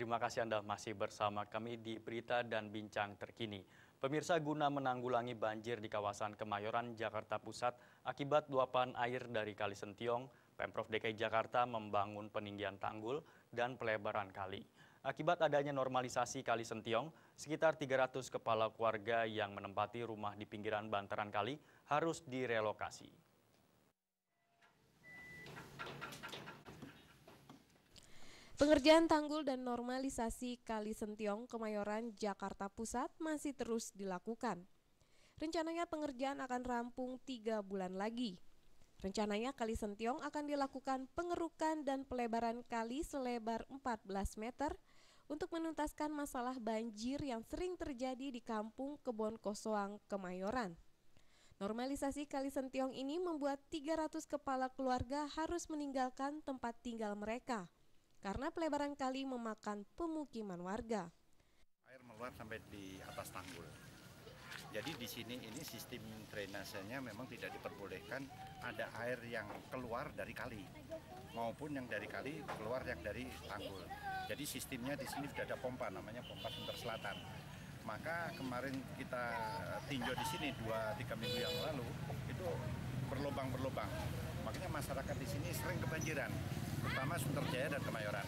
Terima kasih Anda masih bersama kami di berita dan bincang terkini. Pemirsa guna menanggulangi banjir di kawasan Kemayoran, Jakarta Pusat akibat luapan air dari Kali Sentiong, Pemprov DKI Jakarta membangun peninggian tanggul dan pelebaran kali. Akibat adanya normalisasi Kali Sentiong, sekitar 300 kepala keluarga yang menempati rumah di pinggiran bantaran kali harus direlokasi. Pengerjaan tanggul dan normalisasi Kali Sentiong Kemayoran Jakarta Pusat masih terus dilakukan. Rencananya pengerjaan akan rampung tiga bulan lagi. Rencananya Kali Sentiong akan dilakukan pengerukan dan pelebaran kali selebar 14 meter untuk menuntaskan masalah banjir yang sering terjadi di kampung Kebon Kosoang, Kemayoran. Normalisasi Kali Sentiong ini membuat 300 kepala keluarga harus meninggalkan tempat tinggal mereka – karena pelebaran kali memakan pemukiman warga. Air meluap sampai di atas tanggul. Jadi di sini ini sistem drainasenya memang tidak diperbolehkan ada air yang keluar dari kali maupun yang dari kali keluar yang dari tanggul. Jadi sistemnya di sini sudah ada pompa namanya pompa sumber Selatan. Maka kemarin kita tinjau di sini dua tiga minggu yang lalu itu berlobang berlobang. Makanya masyarakat di sini sering kebanjiran terutama Jaya dan Kemayoran.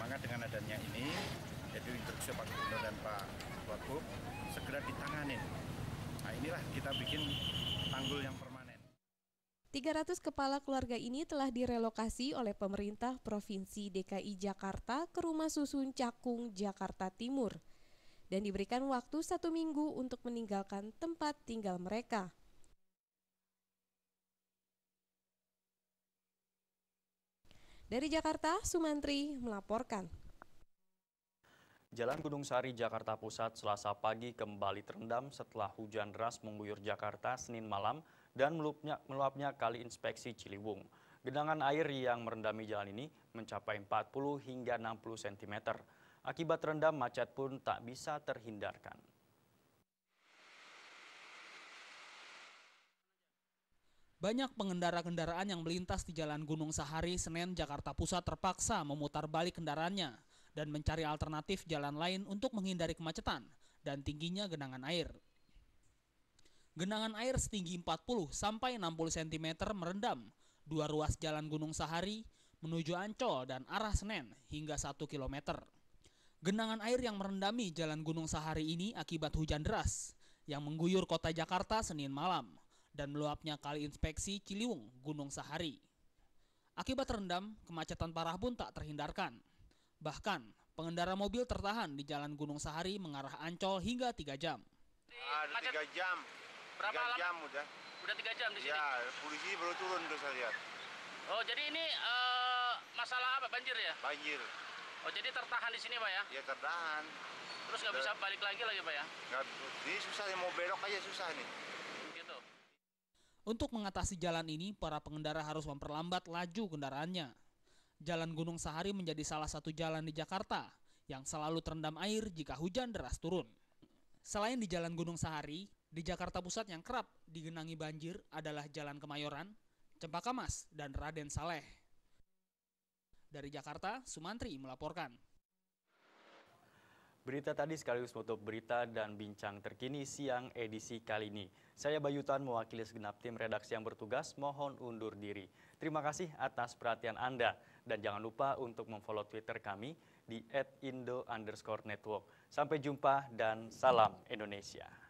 Maka dengan adanya ini, jadi instruksi Pak Gubernur dan Pak Wagub segera ditanganin. Nah inilah kita bikin tanggul yang permanen. 300 kepala keluarga ini telah direlokasi oleh pemerintah Provinsi DKI Jakarta ke rumah susun Cakung, Jakarta Timur dan diberikan waktu satu minggu untuk meninggalkan tempat tinggal mereka. Dari Jakarta, Sumantri melaporkan. Jalan Gunung Sari, Jakarta Pusat, selasa pagi kembali terendam setelah hujan deras mengguyur Jakarta Senin malam dan meluapnya, meluapnya kali inspeksi Ciliwung. Genangan air yang merendami jalan ini mencapai 40 hingga 60 cm. Akibat terendam, macet pun tak bisa terhindarkan. Banyak pengendara kendaraan yang melintas di Jalan Gunung Sahari, Senen, Jakarta Pusat terpaksa memutar balik kendaraannya dan mencari alternatif jalan lain untuk menghindari kemacetan dan tingginya genangan air. Genangan air setinggi 40 sampai 60 cm merendam dua ruas Jalan Gunung Sahari menuju Ancol dan arah Senen hingga 1 km. Genangan air yang merendami Jalan Gunung Sahari ini akibat hujan deras yang mengguyur kota Jakarta Senin malam dan meluapnya kali inspeksi Ciliwung, Gunung Sahari. Akibat terendam, kemacetan parah pun tak terhindarkan. Bahkan, pengendara mobil tertahan di Jalan Gunung Sahari mengarah Ancol hingga 3 jam. Ah, ada 3 jam. Berapa 3 jam udah. Udah 3 jam di sini? Ya, polisi baru turun tuh saya lihat. Oh, jadi ini uh, masalah apa? Banjir ya? Banjir. Oh, jadi tertahan di sini, Pak ya? Ya, tertahan. Terus nggak bisa balik lagi lagi, Pak ya? Nggak, ini susah, mau belok aja susah nih. Untuk mengatasi jalan ini, para pengendara harus memperlambat laju kendaraannya. Jalan Gunung Sahari menjadi salah satu jalan di Jakarta yang selalu terendam air jika hujan deras turun. Selain di Jalan Gunung Sahari, di Jakarta Pusat yang kerap digenangi banjir adalah Jalan Kemayoran, Cempaka Mas, dan Raden Saleh. Dari Jakarta, Sumantri melaporkan. Berita tadi sekaligus menutup berita dan bincang terkini siang edisi kali ini. Saya Bayu Tan mewakili segenap tim redaksi yang bertugas mohon undur diri. Terima kasih atas perhatian Anda dan jangan lupa untuk memfollow Twitter kami di @indo_network. Sampai jumpa dan salam Indonesia.